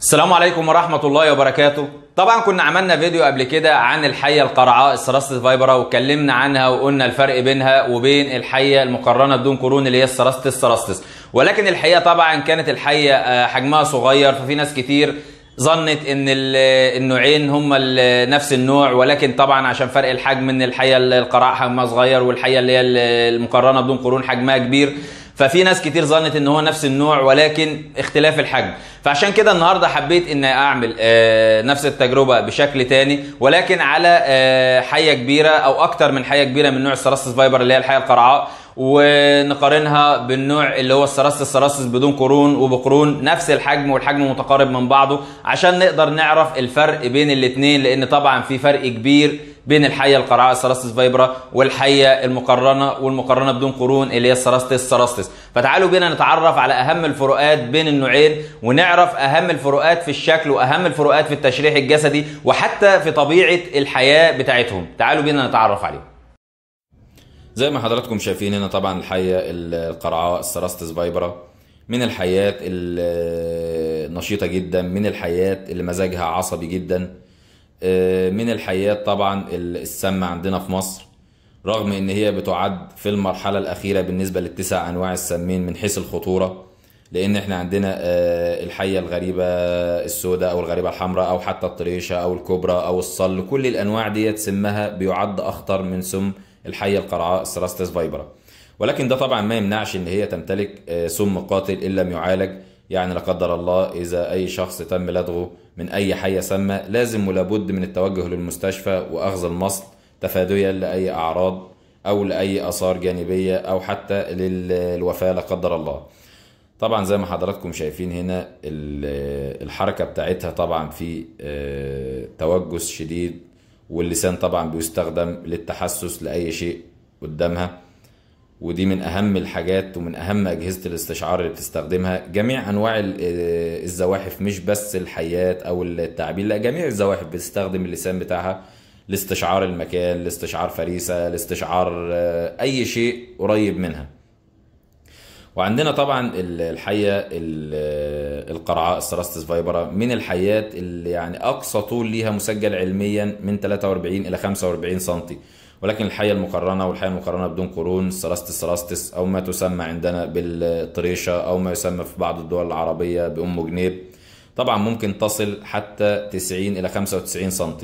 السلام عليكم ورحمة الله وبركاته طبعا كنا عملنا فيديو قبل كده عن الحية القرعاء السراسة فايبرا واتكلمنا عنها وقلنا الفرق بينها وبين الحية المقرنة بدون قرون اللي هي السراسة السراستس ولكن الحقيقة طبعا كانت الحية آه، حجمها صغير ففي ناس كتير ظنت ان آه، النوعين هما آه، نفس النوع ولكن طبعا عشان فرق الحجم ان الحيه القرعاء حجمها صغير والحيه اللي هي المقرنة بدون قرون حجمها كبير ففي ناس كتير ظنت ان هو نفس النوع ولكن اختلاف الحجم فعشان كده النهارده حبيت ان اعمل آه، نفس التجربه بشكل تاني ولكن على آه، حيه كبيره او اكتر من حيه كبيره من نوع السراسس فايبر اللي هي الحيه القرعاء ونقارنها بالنوع اللي هو السراسس السراسس بدون قرون وبقرون نفس الحجم والحجم متقارب من بعضه عشان نقدر نعرف الفرق بين الاثنين لان طبعا في فرق كبير بين الحيه القرعاء السراستس فايبرا والحيه المقرنه والمقرنه بدون قرون اللي هي السراستس سراستس فتعالوا بينا نتعرف على اهم الفروقات بين النوعين ونعرف اهم الفروقات في الشكل واهم الفروقات في التشريح الجسدي وحتى في طبيعه الحياه بتاعتهم تعالوا بينا نتعرف عليهم زي ما حضراتكم شايفين هنا طبعا الحيه القرعاء السراستس فايبرا من الحيات النشيطه جدا من الحيات اللي مزاجها عصبي جدا آه، من الحيات طبعا السم عندنا في مصر رغم ان هي بتعد في المرحلة الاخيرة بالنسبة للتسع انواع السمين من حيث الخطورة لان احنا عندنا آه، الحية الغريبة السوداء او الغريبة الحمراء او حتى الطريشة او الكبرى او الصل كل الانواع ديت سمها بيعد اخطر من سم الحية القرعاء سراستس فايبرا ولكن ده طبعا ما يمنعش ان هي تمتلك آه، سم قاتل ان لم يعالج يعني لا قدر الله إذا أي شخص تم لدغه من أي حية سامة لازم ولابد من التوجه للمستشفى وأخذ المصل تفاديا لأي أعراض أو لأي آثار جانبية أو حتى للوفاة لا قدر الله طبعا زي ما حضراتكم شايفين هنا الحركة بتاعتها طبعا في آه، توجس شديد واللسان طبعا بيستخدم للتحسس لأي شيء قدامها ودي من اهم الحاجات ومن اهم اجهزه الاستشعار اللي بتستخدمها جميع انواع آه، الزواحف مش بس الحيات او التعبير لا جميع الزواحف بتستخدم اللسان بتاعها لاستشعار المكان لاستشعار فريسه لاستشعار آه، اي شيء قريب منها وعندنا طبعا الحيه آه، القرعاء السراستس فايبرا من الحيات اللي يعني اقصى طول ليها مسجل علميا من 43 الى 45 سنتي ولكن الحية المقرنة والحية المقرنة بدون قرون سراستس سراستس أو ما تسمى عندنا بالطريشة أو ما يسمى في بعض الدول العربية بأم جنيب طبعا ممكن تصل حتى 90 إلى 95 سم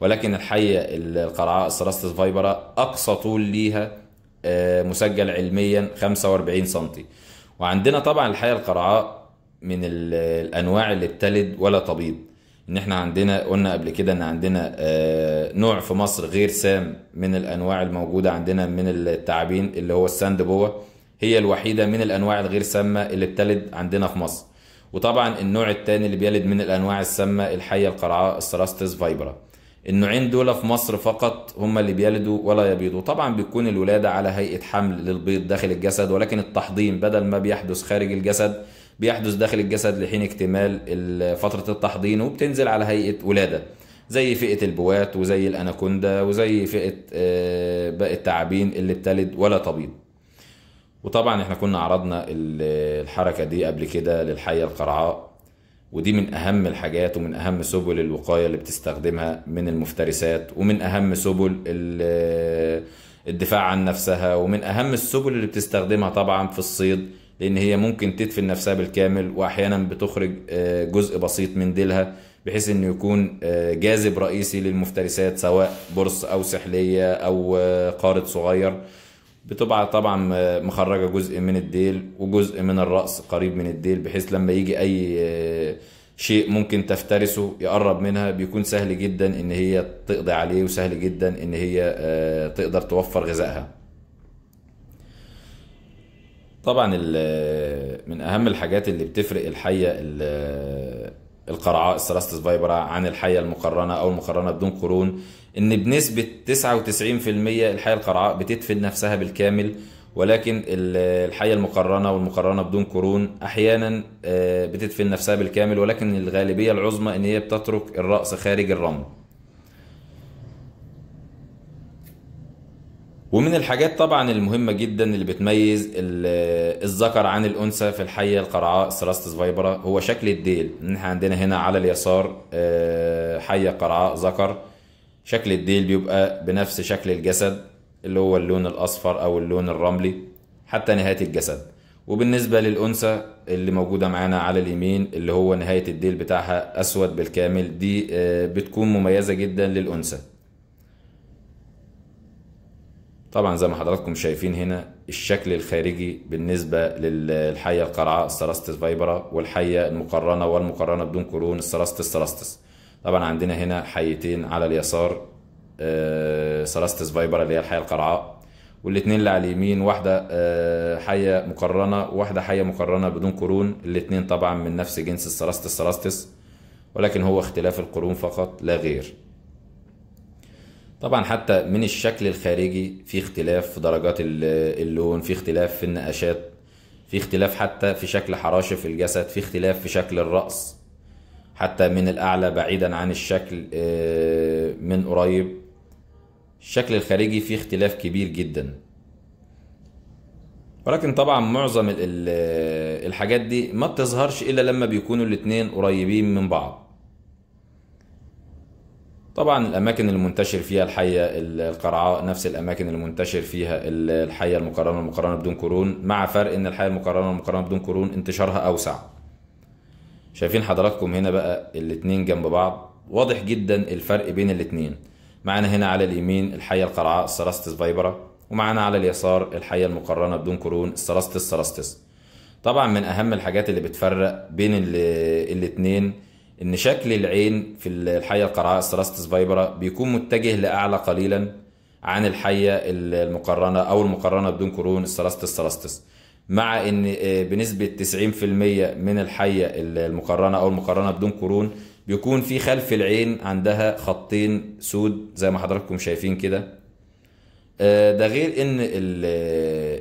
ولكن الحية القرعاء سراستس فايبرا أقصى طول ليها آه، مسجل علميا 45 سم وعندنا طبعا الحية القرعاء من الأنواع اللي بتلد ولا تبيض ان احنا عندنا قلنا قبل كده ان عندنا آه، نوع في مصر غير سام من الانواع الموجوده عندنا من التعابين اللي هو الساند بوا هي الوحيده من الانواع الغير سامه اللي بتلد عندنا في مصر وطبعا النوع الثاني اللي بيلد من الانواع السامه الحيه القرعاء السراستس فايبرا النوعين دول في مصر فقط هما اللي بيلدوا ولا يبيضوا طبعا بتكون الولادة على هيئة حمل للبيض داخل الجسد ولكن التحضين بدل ما بيحدث خارج الجسد بيحدث داخل الجسد لحين اكتمال فترة التحضين وبتنزل على هيئة ولادة زي فئة البوات وزي الأناكوندا وزي فئة آه، باقي التعابين اللي بتلد ولا تبيض وطبعا احنا كنا عرضنا الحركة دي قبل كده للحية القرعاء ودي من أهم الحاجات ومن أهم سبل الوقاية اللي بتستخدمها من المفترسات ومن أهم سبل آه، الدفاع عن نفسها ومن أهم السبل اللي بتستخدمها طبعا في الصيد لان هي ممكن تدفن نفسها بالكامل واحيانا بتخرج آه، جزء بسيط من ديلها بحيث انه يكون آه، جاذب رئيسي للمفترسات سواء برص او سحليه او آه، قارد صغير بتبقى طبعا مخرجه جزء من الديل وجزء من الراس قريب من الديل بحيث لما يجي اي شيء ممكن تفترسه يقرب منها بيكون سهل جدا ان هي تقضي عليه وسهل جدا ان هي تقدر توفر غذائها طبعا من اهم الحاجات اللي بتفرق الحيه القرعاء السراستس فايبرا عن الحية المقرنة أو المقرنة بدون قرون إن بنسبة 99% الحية القرعاء بتدفن نفسها بالكامل ولكن الحية المقرنة والمقرنة بدون قرون أحيانا آه، بتدفن نفسها بالكامل ولكن الغالبية العظمى إن هي بتترك الرأس خارج الرمل ومن الحاجات طبعا المهمة جدا اللي بتميز الذكر عن الأنثى في الحية القرعاء سراستس فايبرا هو شكل الديل إن احنا عندنا هنا على اليسار آه، حية قرعاء ذكر شكل الديل بيبقى بنفس شكل الجسد اللي هو اللون الأصفر أو اللون الرملي حتى نهاية الجسد وبالنسبة للأنثى اللي موجودة معانا على اليمين اللي هو نهاية الديل بتاعها أسود بالكامل دي آه، بتكون مميزة جدا للأنثى طبعا زي ما حضراتكم شايفين هنا الشكل الخارجي بالنسبة للحية القرعة السراستس فايبرا والحية المقرنة والمقرنة بدون قرون السراستس سراستس طبعا عندنا هنا حيتين على اليسار آه، سراستس فايبرا اللي هي الحية القرعاء والاتنين اللي على اليمين واحدة آه، حية مقرنة واحدة حية مقرنة بدون قرون الاتنين طبعا من نفس جنس السراستس سراستس ولكن هو اختلاف القرون فقط لا غير طبعا حتى من الشكل الخارجي في اختلاف في درجات اللون في اختلاف في النقاشات في اختلاف حتى في شكل حراشف الجسد في اختلاف في شكل الرأس حتى من الأعلى بعيدا عن الشكل آه، من قريب الشكل الخارجي في اختلاف كبير جدا ولكن طبعا معظم آه، الحاجات دي ما بتظهرش إلا لما بيكونوا الاتنين قريبين من بعض طبعا الاماكن المنتشر فيها الحيه القرعاء نفس الاماكن المنتشر فيها الحيه المقارنه المقرنه بدون قرون مع فرق ان الحيه المقارنه المقرنه بدون قرون انتشارها اوسع شايفين حضراتكم هنا بقى الاتنين جنب بعض واضح جدا الفرق بين الاتنين معانا هنا على اليمين الحيه القرعاء السراستس فايبرا ومعانا على اليسار الحيه المقارنه بدون قرون السراستس سراستس طبعا من اهم الحاجات اللي بتفرق بين الاتنين ان شكل العين في الحيه القرعاء ستراستس فايبرا بيكون متجه لاعلى قليلا عن الحيه المقرنه او المقرنه بدون قرون السراستس سراستس مع ان آه، بنسبه 90% من الحيه المقرنه او المقرنه بدون قرون بيكون في خلف العين عندها خطين سود زي ما حضراتكم شايفين كده آه، ده غير ان آه،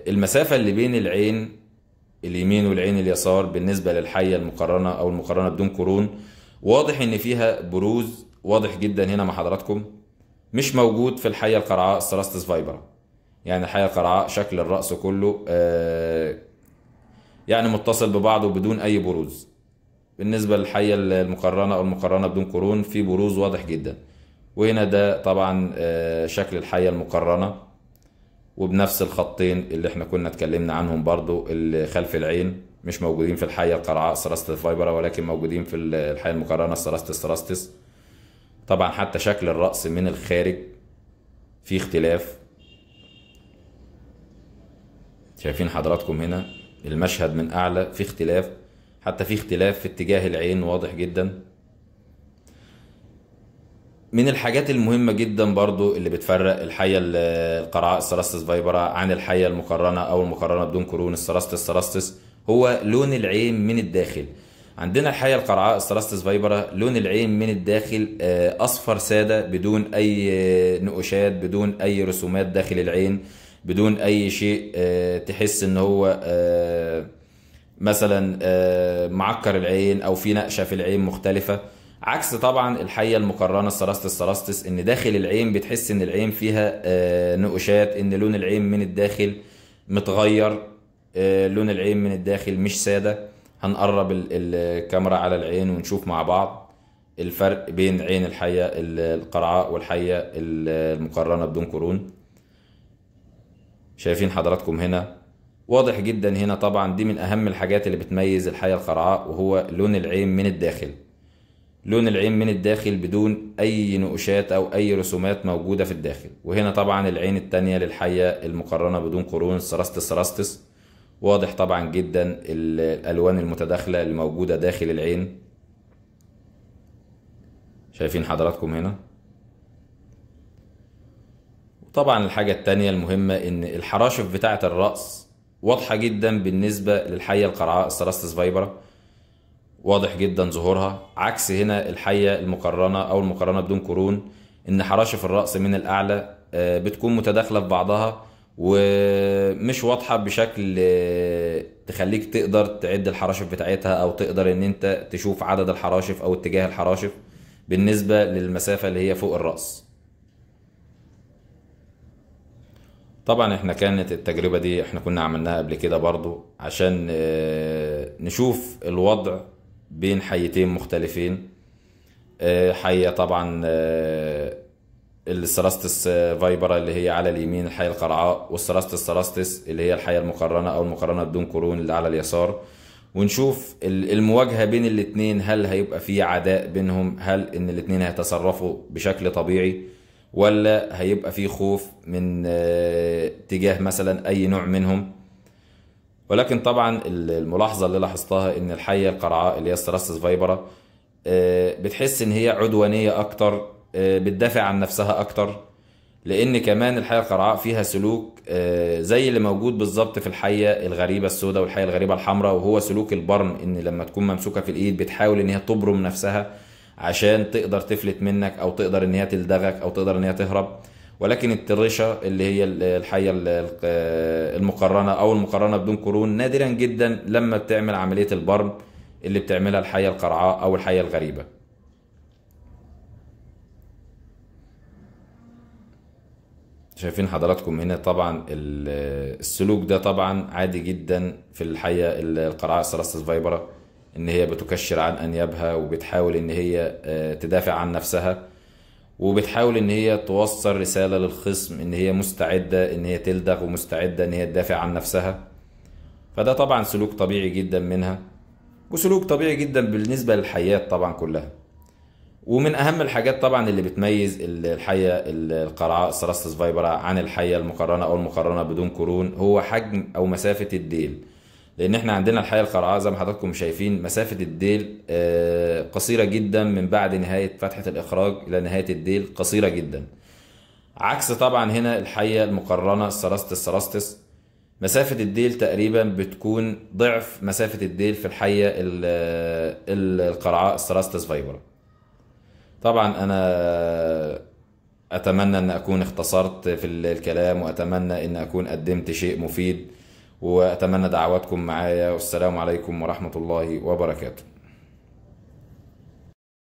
المسافه اللي بين العين اليمين والعين اليسار بالنسبه للحيه المقرنه او المقرنه بدون قرون واضح ان فيها بروز واضح جدا هنا مع حضراتكم مش موجود في الحيه القرعاء السراستس فايبرا يعني الحيه القرعاء شكل الراس كله آه، يعني متصل ببعضه بدون اي بروز بالنسبه للحيه المقرنه او المقرنه بدون قرون في بروز واضح جدا وهنا ده طبعا آه، شكل الحيه المقرنه وبنفس الخطين اللي احنا كنا اتكلمنا عنهم برضو اللي خلف العين مش موجودين في الحيه القرعاء سراسه فايبرا ولكن موجودين في الحيه المقارنه سراسه سراستس طبعا حتى شكل الراس من الخارج في اختلاف شايفين حضراتكم هنا المشهد من اعلى في اختلاف حتى في اختلاف في اتجاه العين واضح جدا من الحاجات المهمة جدا برضو اللي بتفرق الحية القرعاء السراستس فايبرا عن الحية المقرنة أو المقرنة بدون قرون السراستس سراستس هو لون العين من الداخل عندنا الحيه القرعاء استراستس فايبرا لون العين من الداخل آه، اصفر ساده بدون اي آه، نقوشات بدون اي رسومات داخل العين بدون اي شيء آه، تحس ان هو مثلا معكر العين او في نقشه في العين مختلفه عكس طبعا الحيه المقرنه السراستس سلاستس ان داخل العين بتحس ان العين فيها نقوشات ان لون العين من الداخل متغير آه، لون العين من الداخل مش سادة هنقرب الكاميرا على العين ونشوف مع بعض الفرق بين عين الحية القرعاء والحية المقرنة بدون قرون شايفين حضراتكم هنا واضح جدا هنا طبعا دي من اهم الحاجات اللي بتميز الحية القرعاء وهو لون العين من الداخل لون العين من الداخل بدون اي نقوشات او اي رسومات موجودة في الداخل وهنا طبعا العين التانية للحية المقرنة بدون قرون السراستس سراستس واضح طبعا جدا الالوان المتداخله اللي موجوده داخل العين شايفين حضراتكم هنا طبعا الحاجه التانية المهمه ان الحراشف بتاعه الراس واضحه جدا بالنسبه للحيه القرعاء السراستس فايبرا واضح جدا ظهورها عكس هنا الحيه المقرنه او المقرنه بدون قرون ان حراشف الراس من الاعلى آه، بتكون متداخله في بعضها ومش واضحه بشكل آه، تخليك تقدر تعد الحراشف بتاعتها او تقدر ان انت تشوف عدد الحراشف او اتجاه الحراشف بالنسبه للمسافه اللي هي فوق الراس طبعا احنا كانت التجربة دي احنا كنا عملناها قبل كده برضو عشان آه، نشوف الوضع بين حيتين مختلفين حية آه، طبعا السراستس آه، فايبرا اللي هي على اليمين الحية القرعاء والسراستس سراستس اللي هي الحية المقرنة أو المقرنة بدون قرون اللي على اليسار ونشوف المواجهة بين الاتنين هل هيبقى في عداء بينهم هل إن الاتنين هيتصرفوا بشكل طبيعي ولا هيبقى في خوف من آه، تجاه مثلا أي نوع منهم ولكن طبعا الملاحظة اللي لاحظتها إن الحية القرعاء اللي هي السراستس فايبرا آه، بتحس إن هي عدوانية أكتر آه، بتدافع عن نفسها اكتر لان كمان الحياه القرعاء فيها سلوك آه، زي اللي موجود بالظبط في الحيه الغريبه السوداء والحيه الغريبه الحمراء وهو سلوك البرن ان لما تكون ممسوكه في الايد بتحاول ان هي تبرم نفسها عشان تقدر تفلت منك او تقدر ان هي تلدغك او تقدر ان هي تهرب ولكن الترشة اللي هي الحية المقرنة أو المقرنة بدون قرون نادرا جدا لما بتعمل عملية البرم اللي بتعملها الحية القرعاء أو الحية الغريبة شايفين حضراتكم هنا طبعا السلوك ده طبعا عادي جدا في الحقيقه القرعه السراستس فايبرا ان هي بتكشر عن انيابها وبتحاول ان هي آه، تدافع عن نفسها وبتحاول ان هي توصل رساله للخصم ان هي مستعده ان هي تلدغ ومستعده ان هي تدافع عن نفسها فده طبعا سلوك طبيعي جدا منها وسلوك طبيعي جدا بالنسبه للحياه طبعا كلها ومن اهم الحاجات طبعا اللي بتميز الحيه القرعاء السراسة فايبرا عن الحيه المقرنه او المقرنه بدون قرون هو حجم او مسافه الديل لان احنا عندنا الحيه القرعاء زي ما حضراتكم شايفين مسافه الديل آه، قصيره جدا من بعد نهايه فتحه الاخراج الى نهايه الديل قصيره جدا عكس طبعا هنا الحيه المقرنه السراستس سراستس مسافة الديل تقريبا بتكون ضعف مسافة الديل في الحية القرعاء السراستس فايبرا طبعا انا اتمنى ان اكون اختصرت في الكلام واتمنى ان اكون قدمت شيء مفيد واتمنى دعواتكم معايا والسلام عليكم ورحمه الله وبركاته